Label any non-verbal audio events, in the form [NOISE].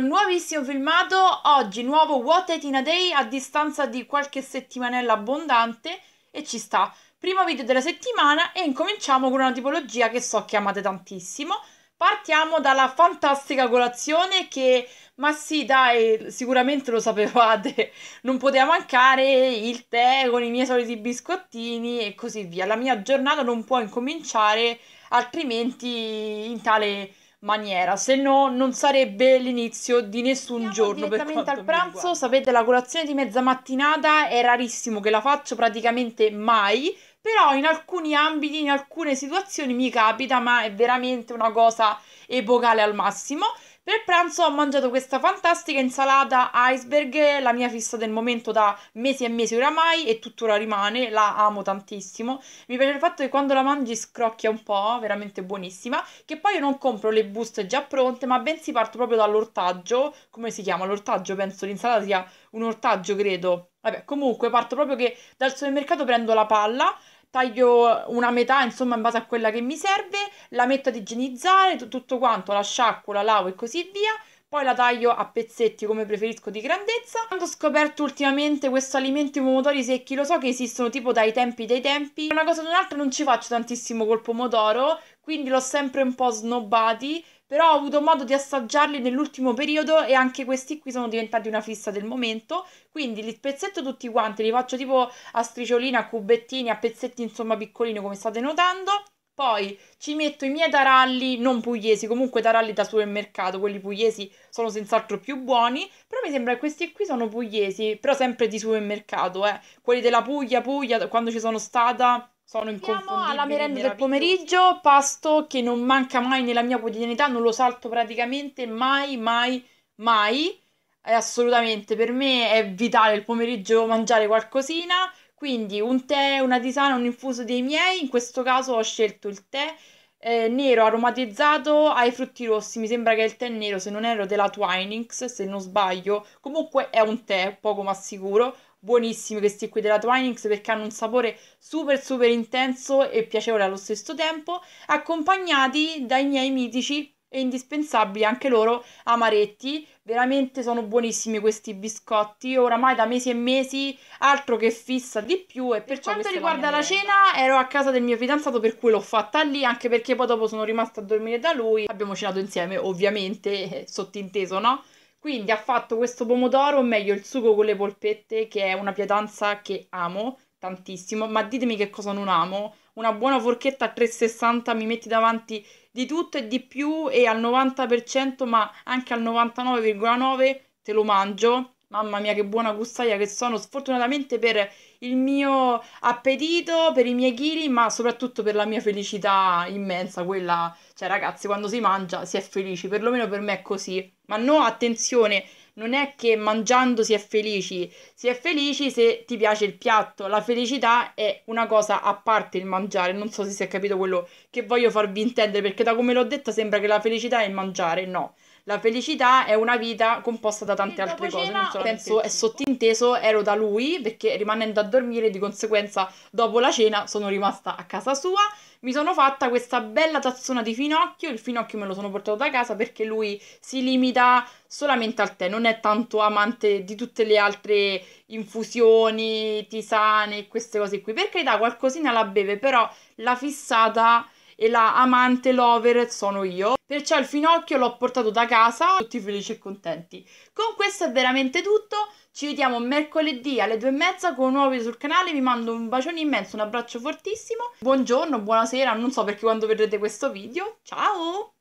nuovissimo filmato, oggi nuovo What Eight in a Day a distanza di qualche settimanella abbondante e ci sta. Primo video della settimana e incominciamo con una tipologia che so che amate tantissimo. Partiamo dalla fantastica colazione che, ma sì dai, sicuramente lo sapevate, [LAUGHS] non poteva mancare il tè con i miei soliti biscottini e così via. La mia giornata non può incominciare altrimenti in tale maniera, se no non sarebbe l'inizio di nessun Andiamo giorno. Direttamente al pranzo, sapete, la colazione di mezza mattinata è rarissimo che la faccio praticamente mai, però in alcuni ambiti, in alcune situazioni mi capita, ma è veramente una cosa epocale al massimo. Per pranzo ho mangiato questa fantastica insalata iceberg, la mia fissa del momento da mesi e mesi oramai e tuttora rimane, la amo tantissimo. Mi piace il fatto che quando la mangi scrocchia un po', veramente buonissima, che poi io non compro le buste già pronte, ma bensì parto proprio dall'ortaggio, come si chiama? L'ortaggio, penso l'insalata sia un ortaggio, credo. Vabbè, comunque parto proprio che dal supermercato prendo la palla taglio una metà, insomma, in base a quella che mi serve, la metto ad igienizzare, tutto quanto, la sciacquo, la lavo e così via poi la taglio a pezzetti come preferisco di grandezza. Quando ho scoperto ultimamente questo alimento i pomodori secchi, lo so che esistono tipo dai tempi dei tempi, una cosa o un'altra non ci faccio tantissimo col pomodoro, quindi l'ho sempre un po' snobbati, però ho avuto modo di assaggiarli nell'ultimo periodo e anche questi qui sono diventati una fissa del momento, quindi li spezzetto tutti quanti, li faccio tipo a striciolina, a cubettini, a pezzetti insomma piccolini come state notando poi ci metto i miei taralli non pugliesi, comunque taralli da supermercato, quelli pugliesi sono senz'altro più buoni, però mi sembra che questi qui sono pugliesi, però sempre di supermercato, eh. Quelli della Puglia, Puglia, quando ci sono stata sono inconfondibili. Andiamo alla merenda del pomeriggio, pasto che non manca mai nella mia quotidianità, non lo salto praticamente mai, mai, mai. È assolutamente, per me è vitale il pomeriggio mangiare qualcosina, quindi un tè, una tisana, un infuso dei miei, in questo caso ho scelto il tè eh, nero aromatizzato ai frutti rossi, mi sembra che è il tè nero, se non ero della Twinings, se non sbaglio, comunque è un tè, poco ma sicuro, buonissimi questi qui della Twinings perché hanno un sapore super super intenso e piacevole allo stesso tempo, accompagnati dai miei mitici e indispensabili anche loro amaretti. Veramente sono buonissimi questi biscotti. Oramai da mesi e mesi, altro che fissa di più. E per quanto riguarda la cena, ero a casa del mio fidanzato, per cui l'ho fatta lì, anche perché poi dopo sono rimasta a dormire da lui. Abbiamo cenato insieme, ovviamente, eh, sottinteso, no? Quindi ha fatto questo pomodoro, o meglio il sugo con le polpette, che è una pietanza che amo tantissimo, ma ditemi che cosa non amo. Una buona forchetta a 360 mi metti davanti di tutto e di più e al 90%, ma anche al 99,9% te lo mangio. Mamma mia, che buona gustaia che sono, sfortunatamente per il mio appetito, per i miei chili, ma soprattutto per la mia felicità immensa, quella, cioè ragazzi, quando si mangia si è felici, perlomeno per me è così. Ma no, attenzione, non è che mangiando si è felici, si è felici se ti piace il piatto, la felicità è una cosa a parte il mangiare, non so se si è capito quello che voglio farvi intendere, perché da come l'ho detto sembra che la felicità è il mangiare, no la felicità è una vita composta da tante altre cose. Non so, penso è sottinteso, ero da lui perché rimanendo a dormire di conseguenza dopo la cena sono rimasta a casa sua. Mi sono fatta questa bella tazzona di finocchio, il finocchio me lo sono portato da casa perché lui si limita solamente al tè, non è tanto amante di tutte le altre infusioni, tisane, e queste cose qui. Per carità, qualcosina la beve, però la fissata e la amante lover sono io. Perciò il finocchio l'ho portato da casa, tutti felici e contenti. Con questo è veramente tutto, ci vediamo mercoledì alle due e mezza con nuovi sul canale, vi mando un bacione immenso, un abbraccio fortissimo, buongiorno, buonasera, non so perché quando vedrete questo video, ciao!